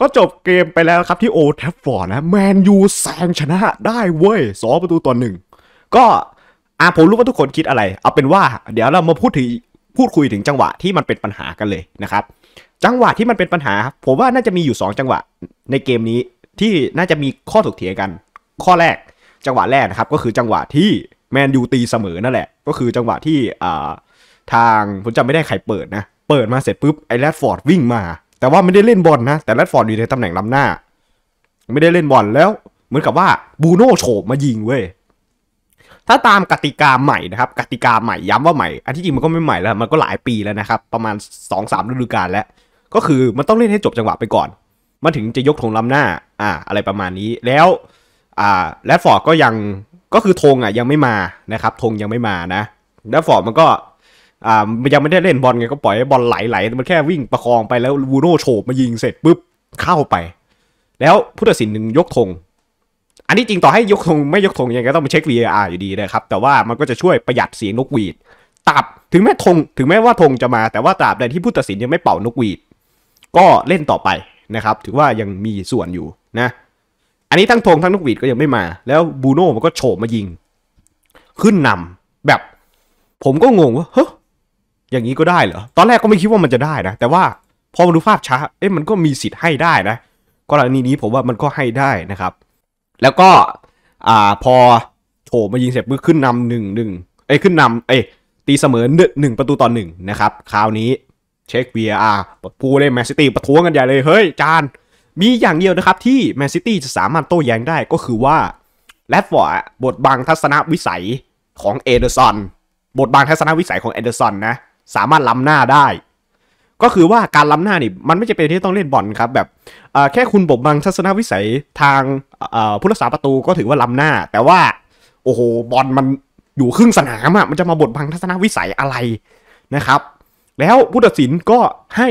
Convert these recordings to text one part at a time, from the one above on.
ก็จบเกมไปแล้วครับที่โอแทฟฟอร์นะแมนยูแซงชนะได้เว้ยสองประตูต่อหนึ่ง ก็อ่าผมรู้ว่าทุกคนคิดอะไร เอาเป็นว่าเดี๋ยวเรามาพูดถึงพูดคุยถึงจังหวะที่มันเป็นปัญหากันเลยนะครับจังหวะที่มันเป็นปัญหาผมว่าน่าจะมีอยู่ 2 จังหวะในเกมนี้ที่น่าจะมีข้อถกเถียงกัน ข้อแรกจังหวะแรกนะครับก็คือจังหวะที่แมนยูตีเสมอนั่นแหละ ก็คือจังหวะที่อ่าทางผมจำไม่ได้ใครเปิดนะ เปิดมาเสร็จปุ๊บไอ้แรดฟอร์ดวิ่งมาแต่ว่าไม่ได้เล่นบอลนะแต่แรดฟอร์ดอยู่ในตำแหน่งล้ำหน้า ไม่ได้เล่นบอลแล้วเหมือนกับว่าบูโน่โฉบมายิงเว้ย ถ้าตามกติกาใหม่นะครับ กติกาใหม่ ย้ำว่าใหม่อันที่จริงมันก็ไม่ใหม่แล้ว มันก็หลายปีแล้วนะครับ ประมาณ2อสามฤดูกาลแล้ว ก็คือมันต้องเล่นให้จบจังหวะไปก่อน มันถึงจะยกธงล้าหน้า อ่า อะไรประมาณนี้ แล้วอ่าแรดฟอร์ดก็ยังก็คือธงอ่ะ ยังไม่มานะครับธงยังไม่มานะแรดฟอร์ดมันก็อ่ายังไม่ได้เล่นบอลไงก็ปล่อยบอลไหลๆมันแค่วิ่งประคองไปแล้ววูโน่โฉบมายิงเสร็จปุ๊บเข้าไป แล้วผู้ตัดสินหนึ่งยกธง อันนี้จริงต่อให้ยกธงไม่ยกธงยังไงก็ต้องไปเช็ค VAR อยู่ดีนะครับแต่ว่ามันก็จะช่วยประหยัดเสียงนกหวีดตับถึงแม้ธงถึงแม้ว่าธงจะมา แต่ว่าตราบใดที่ผู้ตัดสินยังไม่เป่านกหวีดก็เล่นต่อไปนะครับ ถือว่ายังมีส่วนอยู่นะ อันนี้ทั้งธงทั้งนกหวีดก็ยังไม่มาแล้วบูโน่มันก็โฉบมายิงขึ้นนำแบบผมก็งงว่าเฮ้อย่างนี้ก็ได้เหรอ ตอนแรกก็ไม่คิดว่ามันจะได้นะ แต่ว่าพอมาดูภาพช้า เอ๊ะมันก็มีสิทธิ์ให้ได้นะ กรณีนี้ผมว่ามันก็ให้ได้นะครับ แล้วก็อ่าพอโถมายิงเสร็จปุ๊บขึ้นนำหนึ่งหนึ่งเอ้ขึ้นนำเอ้ตีเสมอหนึ่งประตูต่อหนึ่งนะครับ คราวนี้เช็ค VAR ผู้เล่นแมนซิตี้ประท้วงกันใหญ่เลย เฮ้ยจาน มีอย่างเดียวนะครับ ที่แมนซิตี้จะสามารถโต้แย้งได้ก็คือว่า แลดฟอร์ดบทบังทัศนวิสัยของเอเดอร์สันบทบังทัศนวิสัยของเอเดอร์สันนะสามารถล้ำหน้าได้ ก็คือว่าการล้ำหน้านี่มันไม่จำเป็นที่ต้องเล่นบอลครับแบบแค่คุณบกบังทัศนวิสัยทางผู้รักษาประตูก็ถือว่าล้ำหน้า แต่ว่าโอ้โหบอลมันอยู่ครึ่งสนามอะ่ะมันจะมาบดบังทัศนวิสัยอะไรนะครับ แล้วผู้ตัดสินก็ให้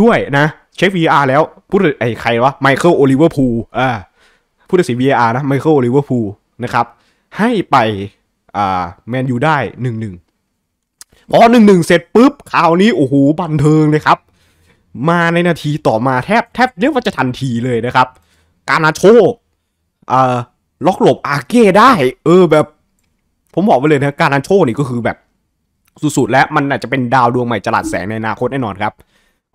ด้วยนะเช็ค VR แล้วผู้ตัดไอ้ใครวะไมเคิลโอลิเวอร์พูลอ่าผู้ตัดสิน VR นะไมเคิลโอลิเวอร์พูลนะครับให้ไปอ่าแมนยูได้หนึ่งหนึ่งพอหนึ่งหนึ่งเสร็จปุ๊บข่าวนี้ โอ้โห บันเทิงเลยครับ มาในนาทีต่อมาแทบแทบเรียกว่าจะทันทีเลยนะครับ การนาโชเอ่อล็อกหลบอาเก้ได้เออแบบผมบอกไปเลยนะการนาโชนี่ก็คือแบบสุดๆและมันอาจจะเป็นดาวดวงใหม่จลัดแสงในอนาคตแน่นอนครับ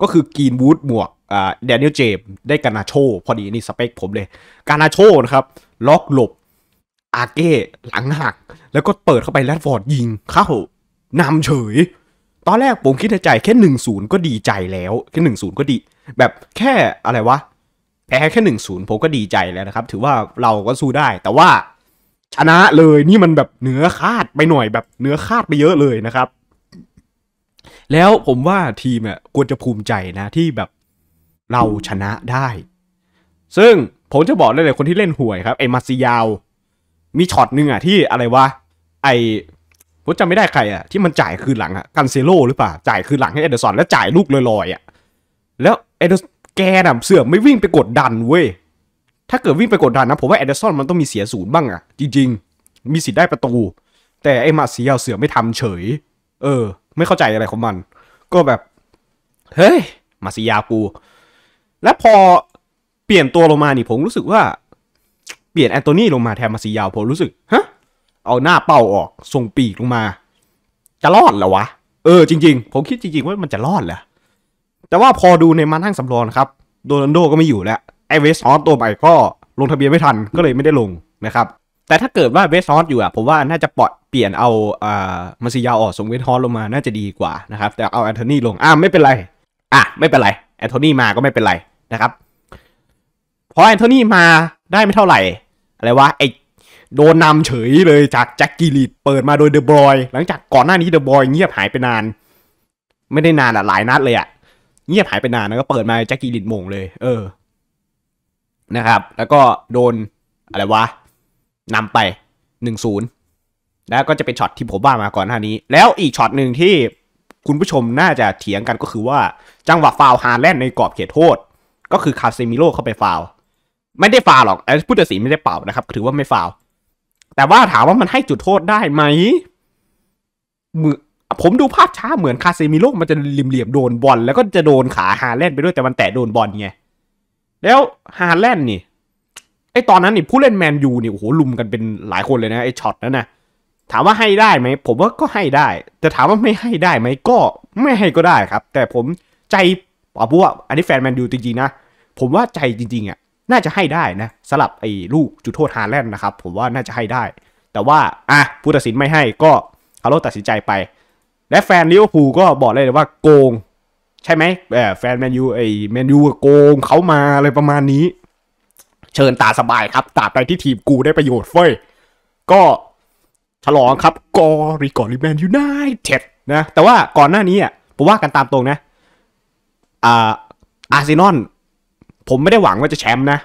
ก็คือกีนวูดมวกเดนิเอลเจมได้การนาโช พอดีนี่สเปคผมเลย การนาโชนะครับ ล็อกหลบอาเก้หลังหักแล้วก็เปิดเข้าไปแรดฟอร์ดยิงเข้านำเฉย ตอนแรกผมคิดในใจแค่หนึ่งศูนย์ก็ดีใจแล้วแค่หนึ่งศูนย์ก็ดี แบบแค่อะไรวะแพ้แค่หนึ่งศูนย์ผมก็ดีใจแล้วนะครับ ถือว่าเราก็สู้ได้ แต่ว่าชนะเลยนี่มันแบบเหนือคาดไปหน่อยแบบเหนือคาดไปเยอะเลยนะครับ แล้วผมว่าทีมอ่ะควรจะภูมิใจนะที่แบบเราชนะได้ ซึ่งผมจะบอกได้เลยคนที่เล่นหวยครับไอ้มาซิยาวมีช็อตหนึ่งอ่ะที่อะไรวะไอผมจำไม่ได้ใครอะที่มันจ่ายคืนหลังอะกันเซโลหรือเปล่า จ่ายคืนหลังให้เอเดอร์สันแล้วจ่ายลูกลอยๆอะแล้วเอเดอร์แกน่ะเสือไม่วิ่งไปกดดันเว้ย ถ้าเกิดวิ่งไปกดดันนะผมว่าเอเดอร์สันมันต้องมีเสียศูนย์บ้างอะจริงๆ มีสิทธิ์ได้ประตู แต่ไอ้มาเซียเสือไม่ทำเฉย เออ ไม่เข้าใจอะไรของมัน ก็แบบ เฮ้ย มาเซียกู และพอเปลี่ยนตัวลงมานี่ผมรู้สึกว่า เปลี่ยนแอนโทนีลงมาแทนมาซียาวผมรู้สึกฮะเอาหน้าเป้าออกส่งปีกลงมา จะรอดเหรอวะ เออ จริงๆ ผมคิดจริงๆว่ามันจะรอดเหรอ แต่ว่าพอดูในมานั่งสำรองครับโดนันโดก็ไม่อยู่แล้วไอเวสออสตัวใหม่ก็ลงทะเบียนไม่ทันก็เลยไม่ได้ลงนะครับ แต่ถ้าเกิดว่าเวสซอสอยู่อ่ะผมว่าน่าจะปล่อยเปลี่ยนเอาอ่ามาซิยาออกส่งเวสฮอสลงมา น่าจะดีกว่านะครับ แต่เอาแอนโทนีลงอ่าไม่เป็นไรอ่ะไม่เป็นไรแอนโทนีมาก็ไม่เป็นไรนะครับ พอแอนโทนีมาได้ไม่เท่าไหร่อะไรวะไอโดนนำเฉยเลยจากแจ็คกิลิตเปิดมาโดยเดอะบอยหลังจากก่อนหน้านี้เดอะบอยเงียบหายไปนาน ไม่ได้นานอะหลายนัดเลยอะเงียบหายไปนานแล้วก็เปิดมาแจ็คกิลิตมงเลย เออนะครับ แล้วก็โดนอะไรวะนำไปหนึ่งศูนย์แล้วก็จะเป็นช็อตที่ผมว่ามาก่อนหน้านี้ แล้วอีกช็อตหนึ่งที่คุณผู้ชมน่าจะเถียงกันก็คือว่า จังหวะฟาวฮาแลนในกรอบเขตโทษ ก็คือคาเซมิโร่เข้าไปฟาวไม่ได้ฟาวหรอกไอ้ผู้ตัดสินไม่ได้เป่านะครับ ถือว่าไม่ฟาวแต่ว่าถามว่ามันให้จุดโทษได้ไหมมือผมดูภาพช้าเหมือนคาเซมิโลมันจะริมเหลี่ยมโดนบอลแล้วก็จะโดนขาฮาแลนด์ไปด้วยแต่มันแตะโดนบอลไง แล้วฮาแลนด์นี่ ไอตอนนั้นนี่ผู้เล่นแมนยูนี่โอ้โหลุมกันเป็นหลายคนเลยนะไอช็อตนั้นนะถามว่าให้ได้ไหม ผมว่าก็ให้ได้ แต่ถามว่าไม่ให้ได้ไหมก็ไม่ให้ก็ได้ครับ แต่ผมใจปผมว่าอันนี้แฟนแมนยูจริงๆนะผมว่าใจจริงๆอ่ะน่าจะให้ได้นะสลับไอ้ลูกจุดโทษฮาแลนด์นะครับผมว่าน่าจะให้ได้ แต่ว่า อ่ะผู้ตัดสินไม่ให้ก็ขาลตัดสินใจไป และแฟนลิเวอร์พูลก็บอกเลยว่าโกง ใช่ไหมแฟนแมนยูไอ้แมนยูโกงเขามาอะไรประมาณนี้ เชิญตาสบายครับ ตาไปที่ทีมกูได้ประโยชน์เฟ้ยก็ฉลองครับกอริกอริแมนยูไนเต็ดนะแต่ว่าก่อนหน้านี้อ่ะผมว่ากันตามตรงนะอ่าอาร์เซนอลผมไม่ได้หวังว่าจะแชมป์นะ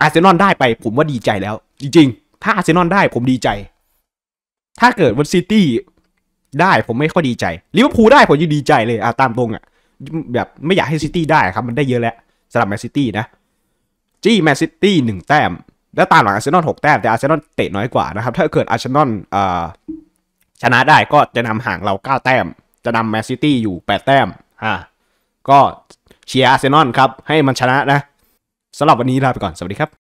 อาร์เซนอลได้ไปผมว่าดีใจแล้ว จริง ๆ ถ้าอาร์เซนอลได้ผมดีใจ ถ้าเกิดวันซิตี้ได้ผมไม่ค่อยดีใจ ลิเวอร์พูลได้ผมยังดีใจเลยอาตามตรงอะ่ะแบบไม่อยากให้ซิตี้ได้ครับมันได้เยอะแล้วสำหรับแมนซิตี้นะ จี้แมนซิตี้หนึ่งแต้ม แล้วตามหลังอาร์เซนอลหกแต้มแต่อาร์เซนอลเตะน้อยกว่านะครับ ถ้าเกิดอาร์เซนอลชนะได้ก็จะนำห่างเราเก้าแต้ม จะนำแมนซิตี้อยู่แปดแต้มอ่าก็เชียร์อาร์เซนอลครับ ให้มันชนะนะสำหรับวันนี้ลาไปก่อน สวัสดีครับ